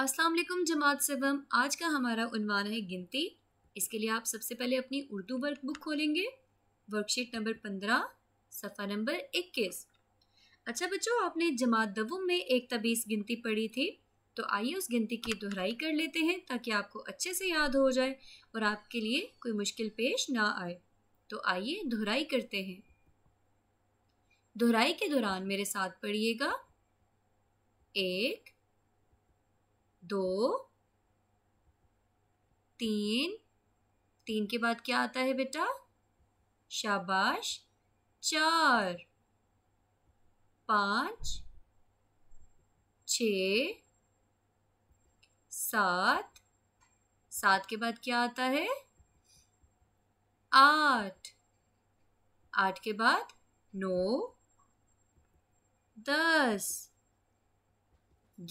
अस्सलाम वालेकुम जमात सेवम आज का हमारा उनवान है गिनती इसके लिए आप सबसे पहले अपनी उर्दू वर्कबुक खोलेंगे वर्कशीट नंबर पंद्रह सफ़ा नंबर इक्कीस अच्छा बच्चों आपने जमात दवम में एक तबीस गिनती पढ़ी थी तो आइए उस गिनती की दोहराई कर लेते हैं ताकि आपको अच्छे से याद हो जाए और आपके लिए कोई मुश्किल पेश ना आए तो आइए दोहराई करते हैं दोहराई के दौरान मेरे साथ पढ़िएगा एक दो तीन तीन के बाद क्या आता है बेटा शाबाश चार पाँच छ सात सात के बाद क्या आता है आठ आठ के बाद नौ दस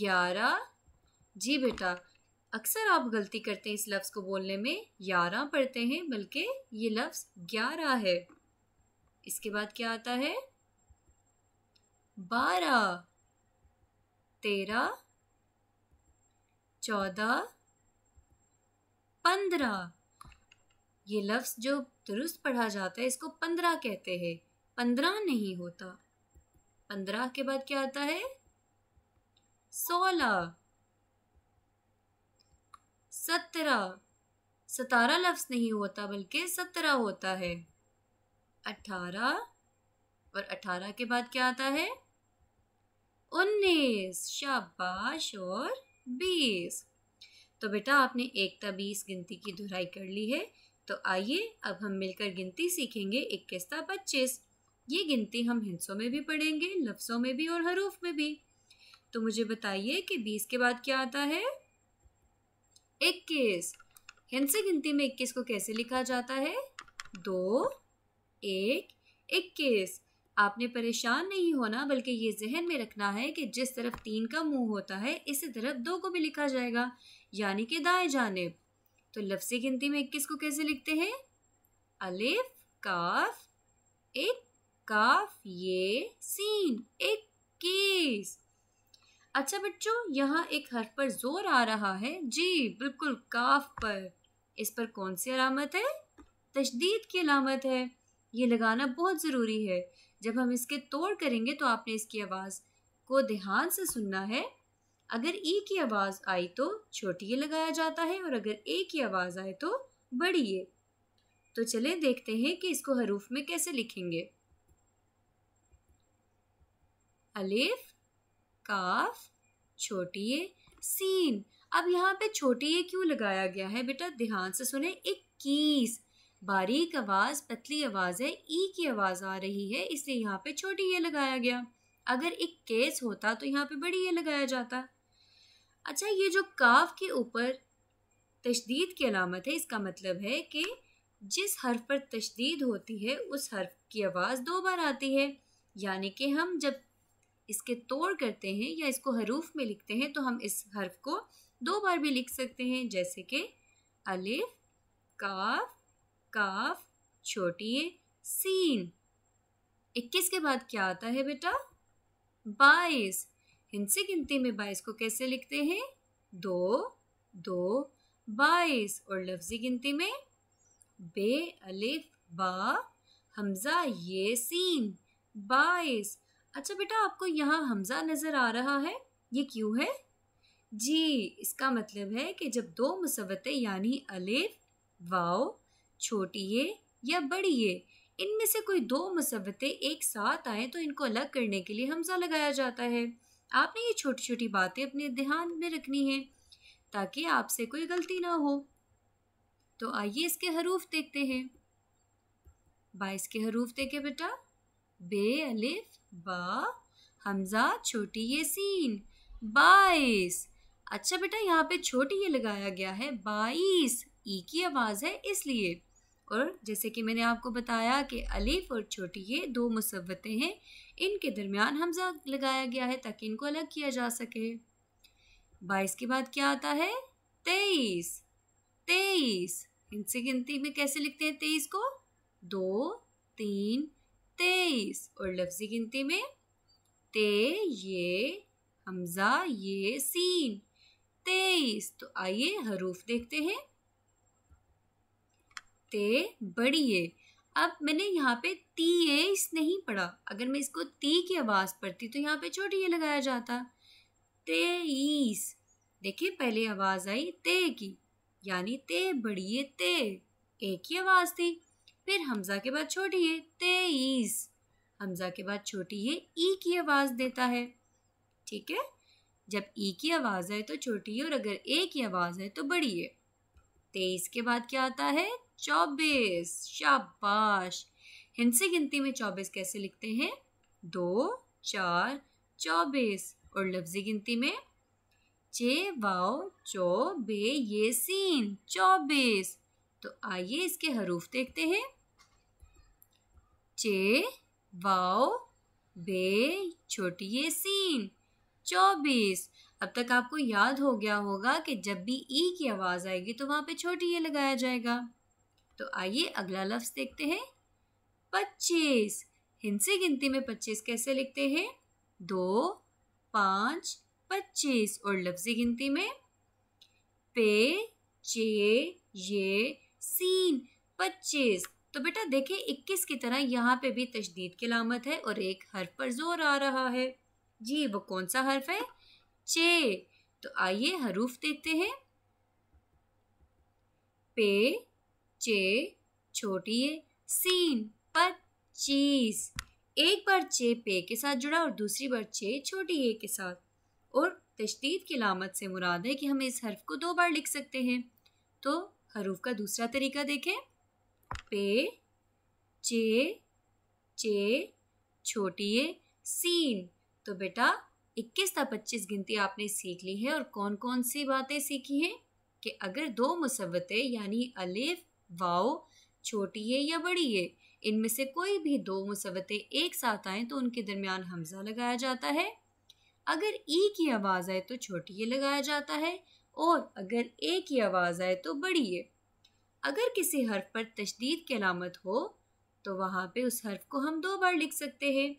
ग्यारह जी बेटा अक्सर आप गलती करते हैं इस लफ्ज़ को बोलने में ग्यारह पढ़ते हैं बल्कि ये लफ्ज़ ग्यारह है इसके बाद क्या आता है बारह तेरह चौदह पंद्रह ये लफ्ज़ जो दुरुस्त पढ़ा जाता है इसको पंद्रह कहते हैं पंद्रह नहीं होता पंद्रह के बाद क्या आता है सोलह सत्रह सतारह लफ्ज नहीं होता बल्कि सत्रह होता है अठारह और अठारह के बाद क्या आता है उन्नीस शाबाश और बीस तो बेटा आपने एकता बीस गिनती की धुराई कर ली है तो आइए अब हम मिलकर गिनती सीखेंगे इक्कीस था पच्चीस ये गिनती हम हिंसों में भी पढ़ेंगे लफ्ज़ों में भी और हरूफ में भी तो मुझे बताइए कि बीस के बाद क्या आता है इक्कीस हिंसा गिनती में इक्कीस को कैसे लिखा जाता है दो एक इक्कीस आपने परेशान नहीं होना बल्कि ये जहन में रखना है कि जिस तरफ तीन का मुंह होता है इसी तरफ दो को भी लिखा जाएगा यानी कि दाएं जानब तो लफ्जी गिनती में इक्कीस को कैसे लिखते हैं अलिफ काफ एक काफ ये सीन इक्कीस अच्छा बच्चों यहाँ एक हर्फ पर जोर आ रहा है जी बिल्कुल काफ पर इस पर कौन सी अलामत है तशदीद की अलामत है ये लगाना बहुत ज़रूरी है जब हम इसके तोड़ करेंगे तो आपने इसकी आवाज़ को ध्यान से सुनना है अगर ई की आवाज़ आई तो छोटी ये लगाया जाता है और अगर ए की आवाज़ आए तो बड़ी ये तो चले देखते हैं कि इसको हरूफ में कैसे लिखेंगे अलेफ काफ छोटी ए सीन अब यहाँ पे छोटी ए क्यों लगाया गया है बेटा ध्यान से सुने इक्कीस बारीक आवाज़ पतली आवाज़ है ई की आवाज़ आ रही है इसलिए यहाँ पे छोटी ए लगाया गया अगर एक केस होता तो यहाँ पे बड़ी ए लगाया जाता अच्छा ये जो काफ के ऊपर तशदीद की अलामत है इसका मतलब है कि जिस हर्फ पर तशदीद होती है उस हर्फ की आवाज़ दो बार आती है यानी कि हम जब इसके तोड़ करते हैं या इसको हरूफ में लिखते हैं तो हम इस हर्फ को दो बार भी लिख सकते हैं जैसे कि अलिफ काफ काफ छोटी ए सीन इक्कीस के बाद क्या आता है बेटा बाईस हिंसी गिनती में बाईस को कैसे लिखते हैं दो दो बाईस और लफ्जी गिनती में बे अलिफ बा हमजा ये सीन बाईस अच्छा बेटा आपको यहाँ हमज़ा नज़र आ रहा है ये क्यों है जी इसका मतलब है कि जब दो मुसवतें यानी अलेफ वाओ छोटी ये या बड़ी ये इनमें से कोई दो मुसवतें एक साथ आए तो इनको अलग करने के लिए हमजा लगाया जाता है आपने ये छोटी छोटी बातें अपने ध्यान में रखनी है ताकि आपसे कोई गलती ना हो तो आइए इसके हरूफ देखते हैं बाईस के हरूफ देखे बेटा बे अलिफ ब हमजा छोटी ये सीन बाईस अच्छा बेटा यहाँ पे छोटी ये लगाया गया है बाईस ई की आवाज़ है इसलिए और जैसे कि मैंने आपको बताया कि अलीफ और छोटी ये दो मुसवतें हैं इनके दरमियान हमजा लगाया गया है ताकि इनको अलग किया जा सके बाईस के बाद क्या आता है तेईस तेईस इनसे गिनती में कैसे लिखते हैं तेईस को दो तीन तेईस और लफ्जी गिनती में ते ये हमजा ये सीन तेईस तो आइए हरूफ देखते हैं ते बड़ी अब मैंने यहाँ पे ती इस नहीं पढ़ा अगर मैं इसको ती की आवाज़ पढ़ती तो यहाँ पे छोटी ये लगाया जाता तेईस देखिए पहले आवाज़ आई ते की यानी ते बड़ी ते ए की आवाज़ थी फिर हमजा के बाद छोटी है तेईस हमजा के बाद छोटी है ई की आवाज़ देता है ठीक है जब ई की आवाज़ आए तो छोटी है और अगर ए की आवाज़ आए तो बड़ी है तेईस के बाद क्या आता है चौबीस शाबाश हिंसी गिनती में चौबीस कैसे लिखते हैं दो चार चौबीस और लफ्जी गिनती में चे वाओ चो बे ये सीन चौबीस तो आइए इसके हरूफ देखते हैं चे वाओ बे छोटी ये सीन चौबीस अब तक आपको याद हो गया होगा कि जब भी ई की आवाज़ आएगी तो वहाँ पे छोटी ये लगाया जाएगा तो आइए अगला लफ्ज़ देखते हैं पच्चीस हिंसी गिनती में पच्चीस कैसे लिखते हैं दो पाँच पच्चीस और लफ्ज़ी गिनती में पे चे ये सीन पच्चीस तो बेटा देखे 21 की तरह यहाँ पे भी तशदीद की लामत है और एक हर्फ पर जोर आ रहा है जी वो कौन सा हर्फ है चे तो आइए हरूफ देखते हैं पे चे छोटी सीन पर चीज एक बार चे पे के साथ जुड़ा और दूसरी बार चे छोटी ए के साथ और तशदीद की लामत से मुराद है कि हम इस हर्फ को दो बार लिख सकते हैं तो हरूफ का दूसरा तरीका देखें पे चे चे छोटी ए सीन तो बेटा 21 था 25 गिनती आपने सीख ली है और कौन कौन सी बातें सीखी हैं कि अगर दो मुसवते यानी अलिफ वाओ छोटी है या बड़ी है इनमें से कोई भी दो मुसवते एक साथ आएँ तो उनके दरमियान हमजा लगाया जाता है अगर ई की आवाज़ आए तो छोटी ये लगाया जाता है और अगर ए की आवाज़ आए तो बड़ी ये अगर किसी हर्फ पर तशदीद की अलामत हो तो वहाँ पे उस हर्फ को हम दो बार लिख सकते हैं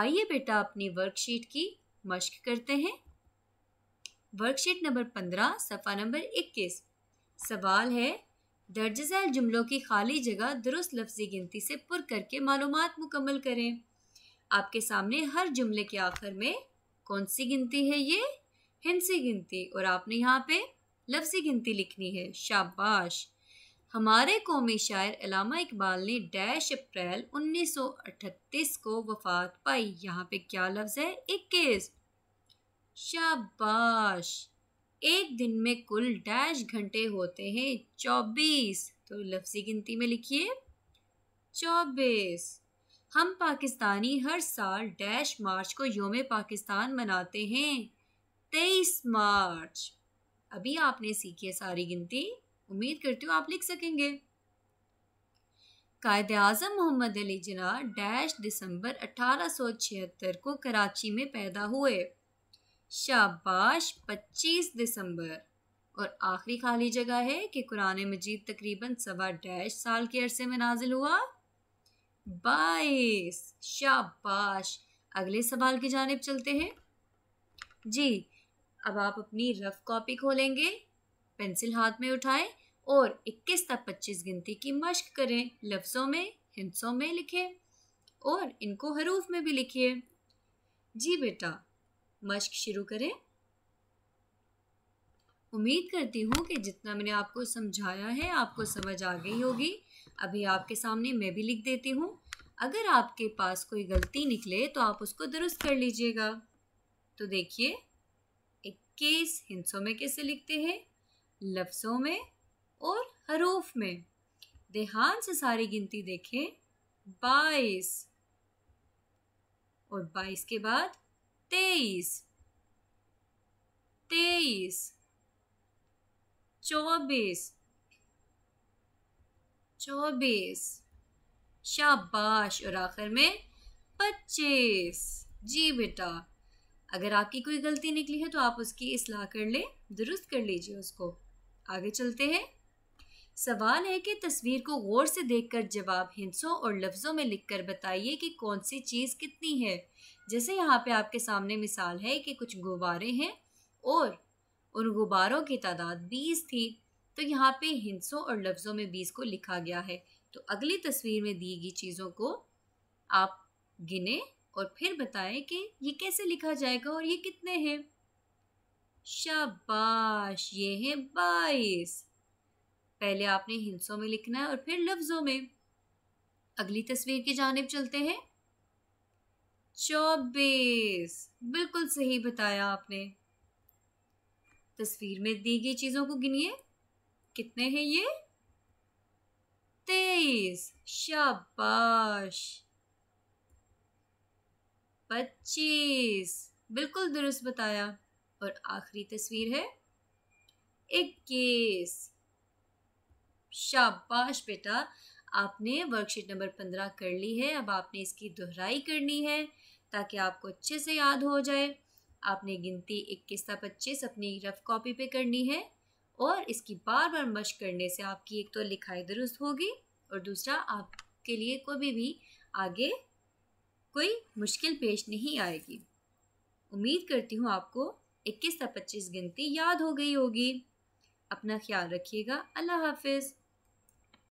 आइए बेटा अपनी वर्कशीट की मश्क करते हैं वर्कशीट नंबर पंद्रह सफ़ा नंबर इक्कीस सवाल है दर्ज झैल जुमलों की खाली जगह दुरुस्त लफ्जी गिनती से पुर करके मालूम मुकम्मल करें आपके सामने हर जुमले के आखिर में कौन सी गिनती है ये हिंसी गिनती और आपने यहाँ पे लफ्जी गिनती लिखनी है शाबाश हमारे कौमी शायर अलामा इकबाल ने डैश अप्रैल 1938 को वफात पाई यहाँ पे क्या लफ्ज़ है इक्कीस शाबाश एक दिन में कुल डैश घंटे होते हैं चौबीस तो लफ्ज़ी गिनती में लिखिए चौबीस हम पाकिस्तानी हर साल डैश मार्च को योम पाकिस्तान मनाते हैं तेईस मार्च अभी आपने सीखी है सारी गिनती उम्मीद करती हूँ आप लिख सकेंगे कायद अजम मोहम्मद अली जना डैश दिसंबर 1876 को कराची में पैदा हुए शाबाश 25 दिसंबर और आखिरी खाली जगह है कि कुरान मजीद तकरीबन सवा डैश साल के अरसे में नाजिल हुआ बाईस शाबाश अगले सवाल की जानब चलते हैं जी अब आप अपनी रफ कॉपी खोलेंगे पेंसिल हाथ में उठाएं और 21 तक 25 गिनती की मश्क करें लफ्ज़ों में हिंसों में लिखें और इनको हरूफ में भी लिखिए जी बेटा मश्क शुरू करें उम्मीद करती हूँ कि जितना मैंने आपको समझाया है आपको समझ आ गई होगी अभी आपके सामने मैं भी लिख देती हूँ अगर आपके पास कोई गलती निकले तो आप उसको दुरुस्त कर लीजिएगा तो देखिए इक्कीस हिंसों में कैसे लिखते हैं लफ्ज़ों में और हरूफ में देहान से सारी गिनती देखें बाईस और बाईस के बाद तेईस तेईस चौबीस चौबीस शाबाश और आखिर में पच्चीस जी बेटा अगर आपकी कोई गलती निकली है तो आप उसकी इसलाह कर ले दुरुस्त कर लीजिए उसको आगे चलते हैं सवाल है कि तस्वीर को गौर से देखकर जवाब हिंसों और लफ्ज़ों में लिखकर बताइए कि कौन सी चीज़ कितनी है जैसे यहाँ पे आपके सामने मिसाल है कि कुछ गुब्बारे हैं और उन गुब्बारों की तादाद बीस थी तो यहाँ पे हिंसों और लफ्ज़ों में बीस को लिखा गया है तो अगली तस्वीर में दी गई चीज़ों को आप गिने और फिर बताएं कि ये कैसे लिखा जाएगा और ये कितने हैं शाबाश ये हैं बाईस पहले आपने हिंसों में लिखना है और फिर लफ्जों में अगली तस्वीर की जानब चलते हैं चौबीस बिल्कुल सही बताया आपने तस्वीर में दी गई चीजों को गिनिए कितने हैं ये तेईस शाबाश पच्चीस बिल्कुल दुरुस्त बताया और आखिरी तस्वीर है इक्कीस शाबाश बेटा आपने वर्कशीट नंबर पंद्रह कर ली है अब आपने इसकी दोहराई करनी है ताकि आपको अच्छे से याद हो जाए आपने गिनती इक्कीस था पच्चीस अपनी रफ कॉपी पे करनी है और इसकी बार बार मश्क करने से आपकी एक तो लिखाई दुरुस्त होगी और दूसरा आपके लिए कभी भी आगे कोई मुश्किल पेश नहीं आएगी उम्मीद करती हूँ आपको इक्कीस था पच्चीस गिनती याद हो गई होगी अपना ख्याल रखिएगा अल्लाह हाफिज़